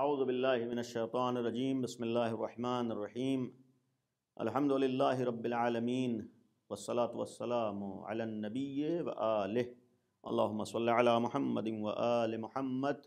अज़बिल्लिनशैतरजीम बसमीम अलहमदिल्ला रबालमीन वसलात वसलाम नबी वल्ल महमद वल महमद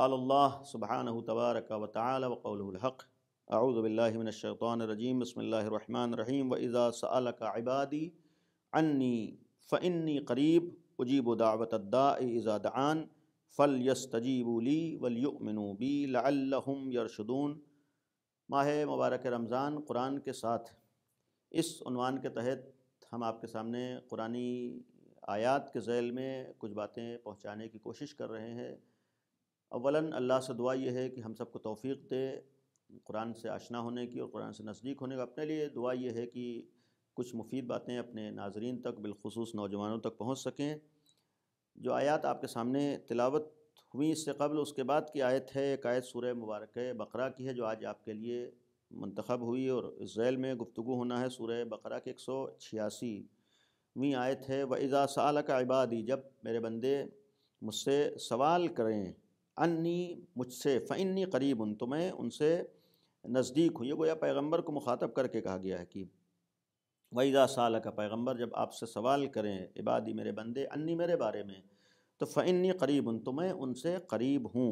क़ाल्ला सुबहान तबारक वाल वक़लहक़ अज़बिल्लिनशैतरजीम बसमीम वज़ा सलकबादी अन्नी फ़न्नी करीब उजीब दावत दाज़ादान फ़ल यस्तजीबूली वलयुमिनूबी लम यरशदून माह मुबारक रमज़ान कुरान के साथ इसवान के तहत हम आपके सामने कुरानी आयात के जैल में कुछ बातें पहुँचाने की कोशिश कर रहे हैं अवला अल्लाह से दुआ यह है कि हम सबको तोफ़ी दे कुरान से आशना होने की और कुरान से नज़दीक होने का अपने लिए दुआ यह है कि कुछ मुफीद बातें अपने नाजरीन तक बिलखसूस नौजवानों तक पहुँच सकें जो आयत आपके सामने तिलावत हुई इससे कबल उसके बाद की आयत है एक आयत सूर मुबारक बकरा की है जो आज आपके लिए मंतखब हुई और इसराइल में गुफ्तु होना है सूर बकरा के एक सौ छियासीवीं आयत है व इज़ा साल का इबादी जब मेरे बंदे मुझसे सवाल करें अन्नी मुझसे फ़नी करीब उन तो मैं उनसे नज़दीक हूँ ये गोया पैगम्बर को मुखातब करके कहा गया है कि वईदा साल का पैगम्बर जब आपसे सवाल करें इबादी मेरे बंदे अन्नी मेरे बारे में तो फ़ैनी करीब उन तो मैं उनसे करीब हूँ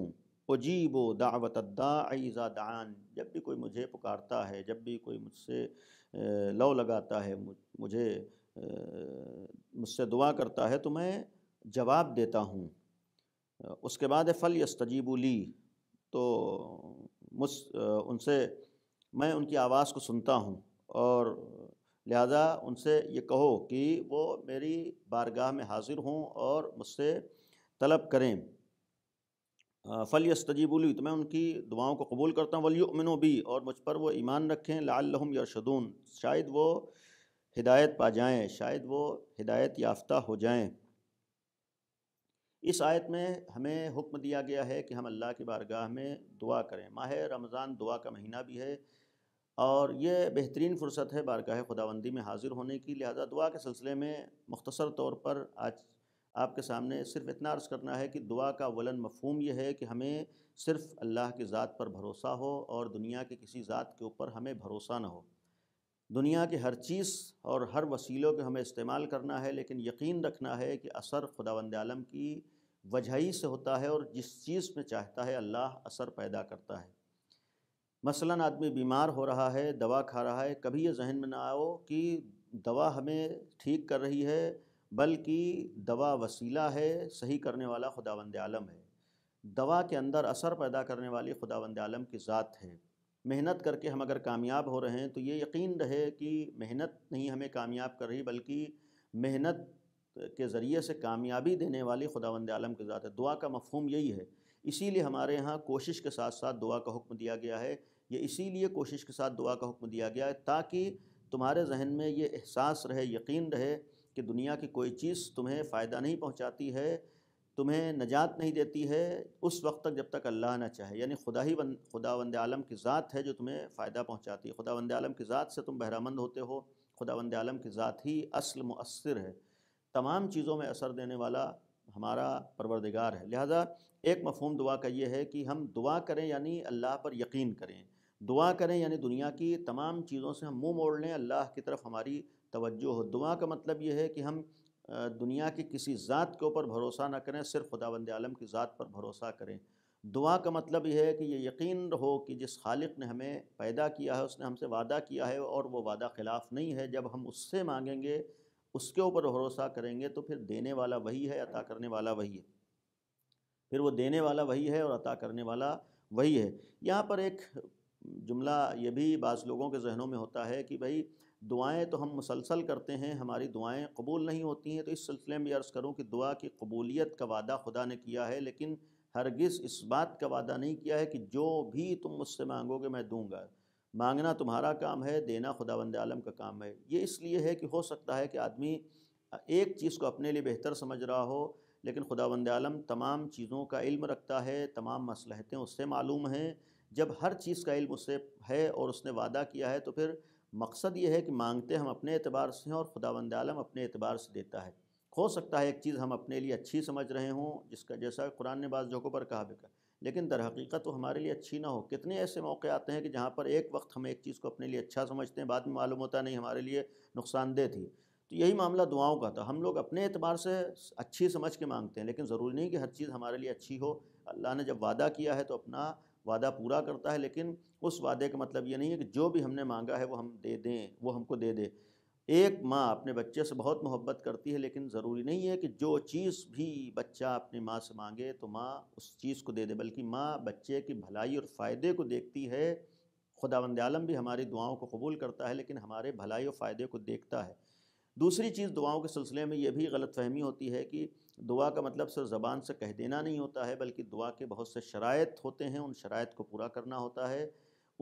उजीब व दावत दाईज़ा दान जब भी कोई मुझे पुकारता है जब भी कोई मुझसे लौ लगाता है मुझे मुझसे दुआ करता है तो मैं जवाब देता हूँ उसके बाद फ़ल यस्तजीबुली तो मुझ उनसे मैं उनकी आवाज़ को सुनता हूँ और लिहाजा उनसे ये कहो कि वो मेरी बारगाह में हाजिर हों और मुझसे तलब करें फ़ल यस्तजीबुली तो मैं उनकी दुआओं को कबूल करता हूँ वली उमिनो भी और मुझ पर वो ईमान रखें या शदून शायद वो हिदायत पा जाएँ शायद वो हिदायत याफ्ता हो जाएँ इस आयत में हमें हुक्म दिया गया है कि हम अल्लाह की बारगाह में दुआ करें माह रमज़ान दुआ का महीना भी है और ये बेहतरीन फ़ुर्सत है बारगाह खुदाबंदी में हाज़िर होने की लिहाजा दुआ के सिलसिले में मख्तसर तौर पर आज आपके सामने सिर्फ इतना अर्ज़ करना है कि दुआ का वलन मफहूम यह है कि हमें सिर्फ़ अल्लाह की ज़ात पर भरोसा हो और दुनिया के किसी ज़ात के ऊपर हमें भरोसा न हो दुनिया के हर चीज़ और हर वसीलों को हमें इस्तेमाल करना है लेकिन यकीन रखना है कि असर खुदावंद आलम की वजह से होता है और जिस चीज़ में चाहता है अल्लाह असर पैदा करता है मसलन आदमी बीमार हो रहा है दवा खा रहा है कभी ये जहन में ना आओ कि दवा हमें ठीक कर रही है बल्कि दवा वसीला है सही करने वाला खुदावंद आलम है दवा के अंदर असर पैदा करने वाली खुदावंद आलम की ज़ात है मेहनत करके हम अगर कामयाब हो रहे हैं तो ये यकीन रहे कि मेहनत नहीं हमें कामयाब कर रही बल्कि मेहनत के ज़रिए से कामयाबी देने वाली खुदावंद आलम की ज़ात है दुआ का मफहम यही है इसीलिए हमारे यहाँ कोशिश के साथ साथ दुआ का हुक्म दिया गया है ये इसीलिए कोशिश के साथ दुआ का हुक्म दिया गया है ताकि तुम्हारे जहन में ये एहसास रहे यकीन रहे कि दुनिया की कोई चीज़ तुम्हें फ़ायदा नहीं पहुँचाती है तुम्हें नजात नहीं देती है उस वक्त तक जब तक अल्लाह ना चाहे यानी खुदा ही बंद खुदा वंद आलम की ज़ात है जो तुम्हें फ़ायदा पहुँचाती है खुदा वंद आलम की ज़ात से तुम बहरामंद होते हो खुदा वंद आलम की ज़ात ही असल मुअसर है तमाम चीज़ों में असर देने वाला हमारा परवरदिगार है लिहाजा एक मफहम दुआ का ये है कि हम दुआ करें यानी अल्लाह पर यकीन करें दुआ करें यानी दुनिया की तमाम चीज़ों से हम मुंह मोड़ लें अल्लाह की तरफ हमारी तवज्जो हो दुआ का मतलब ये है कि हम दुनिया की किसी ज़ात के ऊपर भरोसा ना करें सिर्फ खुदावंद आलम की ज़ात पर भरोसा करें दुआ का मतलब यह है कि ये यकीन हो कि जिस खालिक ने हमें पैदा किया है उसने हमसे वादा किया है और वो वादा ख़िलाफ़ नहीं है जब हम उससे मांगेंगे उसके ऊपर भरोसा करेंगे तो फिर देने वाला वही है अता करने वाला वही है फिर वो देने वाला वही है और अता करने वाला वही है यहाँ पर एक जुमला ये भी बाज़ लोगों के जहनों में होता है कि भाई दुआएं तो हम मुसलसल करते हैं हमारी दुआएं कबूल नहीं होती हैं तो इस सिलसिले में अर्ज़ करूँ कि दुआ की कबूलियत का वादा खुदा ने किया है लेकिन हरगिज़ इस बात का वादा नहीं किया है कि जो भी तुम मुझसे मांगोगे मैं दूंगा मांगना तुम्हारा काम है देना खुदा बंद आलम का काम है ये इसलिए है कि हो सकता है कि आदमी एक चीज़ को अपने लिए बेहतर समझ रहा हो लेकिन खुदा बंद आलम तमाम चीज़ों का इल्म रखता है तमाम मसलहतें उससे मालूम हैं जब हर चीज़ का इल्म उससे है और उसने वादा किया है तो फिर मकसद ये है कि मांगते हम अपने अतबार से हैं और खुदा बंद आलम अपने अतबार से देता है हो सकता है एक चीज़ हम अपने लिए अच्छी समझ रहे हों जिसका जैसा कुरान ने बाज़ जगहों पर कहा भी लेकिन दर हकीकत वो हमारे लिए अच्छी ना हो कितने ऐसे मौके आते हैं कि जहाँ पर एक वक्त हम एक चीज़ को अपने लिए अच्छा समझते हैं बाद में मालूम होता नहीं हमारे लिए नुकसानदेह थी तो यही मामला दुआओं का था हम लोग अपने अतबार से अच्छी समझ के मांगते हैं लेकिन ज़रूरी नहीं कि हर चीज़ हमारे लिए अच्छी हो अल्लाह ने जब वादा किया है तो अपना वादा पूरा करता है लेकिन उस वादे का मतलब ये नहीं है कि जो भी हमने मांगा है वो हम दे दें वो हमको दे दे एक माँ अपने बच्चे से बहुत मोहब्बत करती है लेकिन ज़रूरी नहीं है कि जो चीज़ भी बच्चा अपनी माँ से मांगे तो माँ उस चीज़ को दे दे बल्कि माँ बच्चे की भलाई और फ़ायदे को देखती है खुदावंद आलम भी हमारी दुआओं को कबूल करता है लेकिन हमारे भलाई और फ़ायदे को देखता है दूसरी चीज़ दुआओं के सिलसिले में यह भी गलत फहमी होती है कि दुआ का मतलब सिर्फ ज़बान से कह देना नहीं होता है बल्कि दुआ के बहुत से शरात होते हैं उन शरात को पूरा करना होता है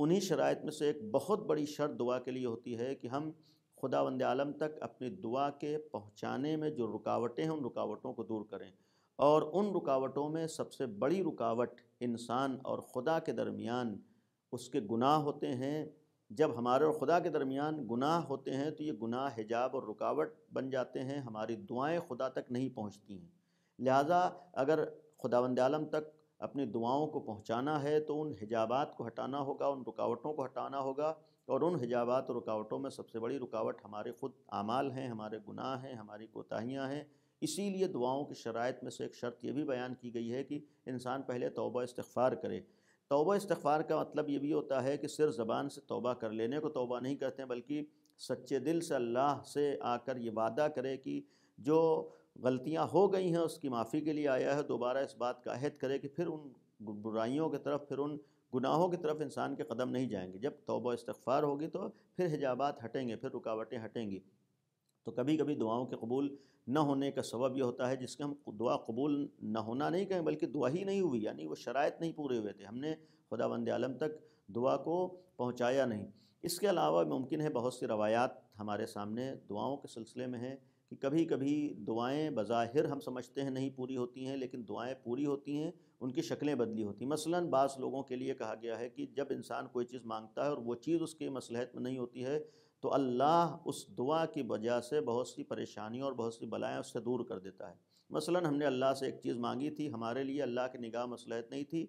उन्हीं शरात में से एक बहुत बड़ी शर्त दुआ के लिए होती है कि हम खुदा वंद आलम तक अपनी दुआ के पहुँचाने में जो रुकावटें हैं उन रुकावटों को दूर करें और उन रुकावटों में सबसे बड़ी रुकावट इंसान और खुदा के दरमियान उसके गुनाह होते हैं जब हमारे और खुदा के दरमियान गुनाह होते हैं तो ये गुनाह हिजाब और रुकावट बन जाते हैं हमारी दुआएं खुदा तक नहीं पहुंचती हैं लिहाजा अगर वंद आलम तक अपनी दुआओं को पहुंचाना है तो उन हिजाबात को हटाना होगा उन रुकावटों को हटाना होगा और उन हिजाबात और रुकावटों में सबसे बड़ी रुकावट हमारे ख़ुद आमाल हैं हमारे गुनाह हैं हमारी कोताहियाँ हैं इसीलिए दुआओं की शरात में से एक शर्त यह भी बयान की गई है कि इंसान पहले तोबा इस्तफ़ार करे तोबा इस्तफ़ार का मतलब ये भी होता है कि सिर्फ ज़बान से तोबा कर लेने को तोबा नहीं कहते बल्कि सच्चे दिल से अल्लाह से आकर ये वादा करे कि जो गलतियाँ हो गई हैं उसकी माफ़ी के लिए आया है दोबारा इस बात का अहद करे कि फिर उन बुराइयों की तरफ फिर उन गुनाहों की तरफ इंसान के कदम नहीं जाएंगे जब तोबा इस्तफ़ार होगी तो फिर हिजाबात हटेंगे फिर रुकावटें हटेंगी तो कभी कभी दुआओं के कबूल न होने का सबब यह होता है जिसके हम दुआ कबूल न होना नहीं कहें बल्कि दुआ ही नहीं हुई यानी वो शरात नहीं पूरे हुए थे हमने खुदा बंद आलम तक दुआ को पहुँचाया नहीं इसके अलावा मुमकिन है बहुत सी रवायात हमारे सामने दुआओं के सिलसिले में हैं कि कभी कभी दुआएं बज़ाहिर हम समझते हैं नहीं पूरी होती हैं लेकिन दुआएं पूरी होती हैं उनकी शक्लें बदली होती हैं मसलन बास लोगों के लिए कहा गया है कि जब इंसान कोई चीज़ मांगता है और वो चीज़ उसके मसलहत में नहीं होती है तो अल्लाह उस दुआ की वजह से बहुत सी परेशानियों और बहुत सी बलाएँ उससे दूर कर देता है मसलन हमने अल्लाह से एक चीज़ मांगी थी हमारे लिए अल्लाह की निगाह मसलहत नहीं थी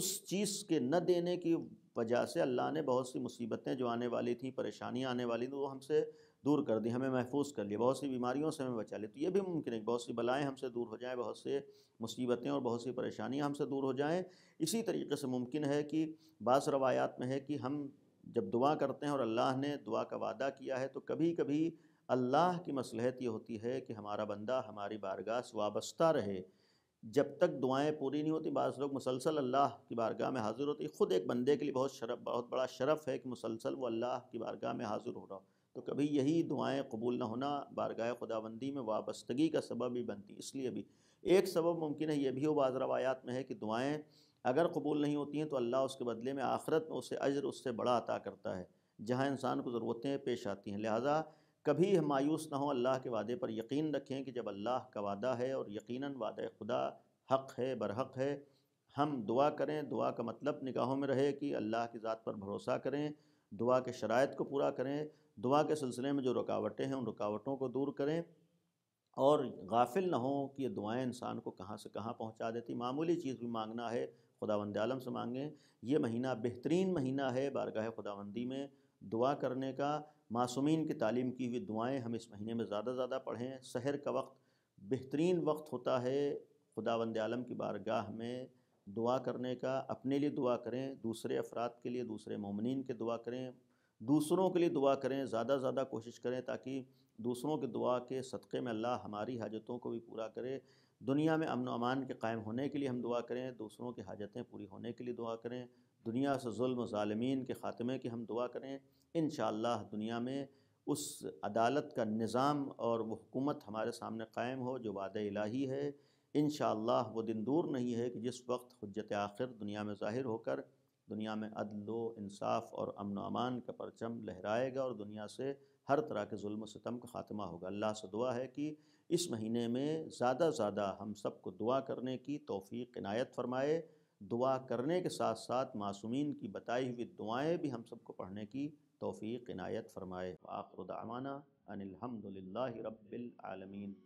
उस चीज़ के न देने की वजह से अल्लाह ने बहुत सी मुसीबतें जो आने वाली थी परेशानियाँ आने वाली थी वो हमसे दूर कर दी हमें महफूज कर लिया बहुत सी बीमारियों से हमें बचा लिया तो ये भी मुमकिन है बहुत सी बलाएँ हमसे दूर हो जाएँ बहुत से मुसीबतें और बहुत सी परेशानियाँ हमसे दूर हो जाएँ इसी तरीके से मुमकिन है कि बास रवायात में है कि हम जब दुआ करते हैं और अल्लाह ने दुआ का वादा किया है तो कभी कभी अल्लाह की मसलहत ये होती है कि हमारा बंदा हमारी बारगाह वाबस्ता रहे जब तक दुआएं पूरी नहीं होती बाज़ लोग मुसलसल अल्लाह की बारगाह में हाज़िर होती ख़ुद एक बंदे के लिए बहुत शरफ बहुत बड़ा शरफ़ है कि मुसलसल वो अल्लाह की बारगाह में हाज़िर हो रहा हो तो कभी यही दुआएं कबूल ना होना बारगाह खुदाबंदी में वाबस्तगी का सबब भी बनती इसलिए भी एक सबब मुमकिन है यह भी हो बाज़ रवायात में है कि दुआएँ अगर कबूल नहीं होती हैं तो अल्लाह उसके बदले में आखरत में उसे अजर उससे बड़ा अता करता है जहाँ इंसान को ज़रूरतें पेश आती हैं लिहाजा कभी हम मायूस ना हो अल्लाह के वादे पर यकीन रखें कि जब अल्लाह का वादा है और यकीन वादा खुदा हक़ है बरहक है हम दुआ करें दुआ का मतलब निगाहों में रहे कि अल्लाह की ज़ात पर भरोसा करें दुआ के शरात को पूरा करें दुआ के सिलसिले में जो रुकावटें हैं उन रुकावटों को दूर करें और गाफिल ना हों कि ये दुआएं इंसान को कहाँ से कहाँ पहुँचा देती मामूली चीज़ भी मांगना है खुदा आलम से मांगें ये महीना बेहतरीन महीना है बारगाह खुदावंदी में दुआ करने का मासूमिन की तालीम की हुई दुआएं हम इस महीने में ज़्यादा ज़्यादा पढ़ें शहर का वक्त बेहतरीन वक्त होता है खुदा आलम की बारगाह में दुआ करने का अपने लिए दुआ करें दूसरे अफराद के लिए दूसरे ममिन के दुआ करें दूसरों के लिए दुआ करें ज़्यादा से ज़्यादा कोशिश करें ताकि दूसरों की दुआ के सदक़े में अल्लाह हमारी हाजतों को भी पूरा करे दुनिया में अमन अमान के कायम होने के लिए हम दुआ करें दूसरों की हाजतें पूरी होने के लिए दुआ करें दुनिया से जुल्म ालमीन के ख़ात्मे की हम दुआ करें इन दुनिया में उस अदालत का निज़ाम और वह हुकूमत हमारे सामने कायम हो जो वाद इलाही है इन वो दिन दूर नहीं है कि जिस वक्त हजत आखिर दुनिया में ज़ाहिर होकर दुनिया में अदल इंसाफ और अमन अमान का परचम लहराएगा और दुनिया से हर तरह के जुल्म सितम का ख़ात्मा होगा अल्लाह से दुआ है कि इस महीने में ज़्यादा से ज़्यादा हम सबको दुआ करने की तोफ़ी इनायत फरमाए दुआ करने के साथ साथ मासूमिन की बताई हुई दुआएँ भी हम सबको पढ़ने की तोफ़ी इनायत फरमाए आखरदाना अनिलहमदिल्ला रबालमीन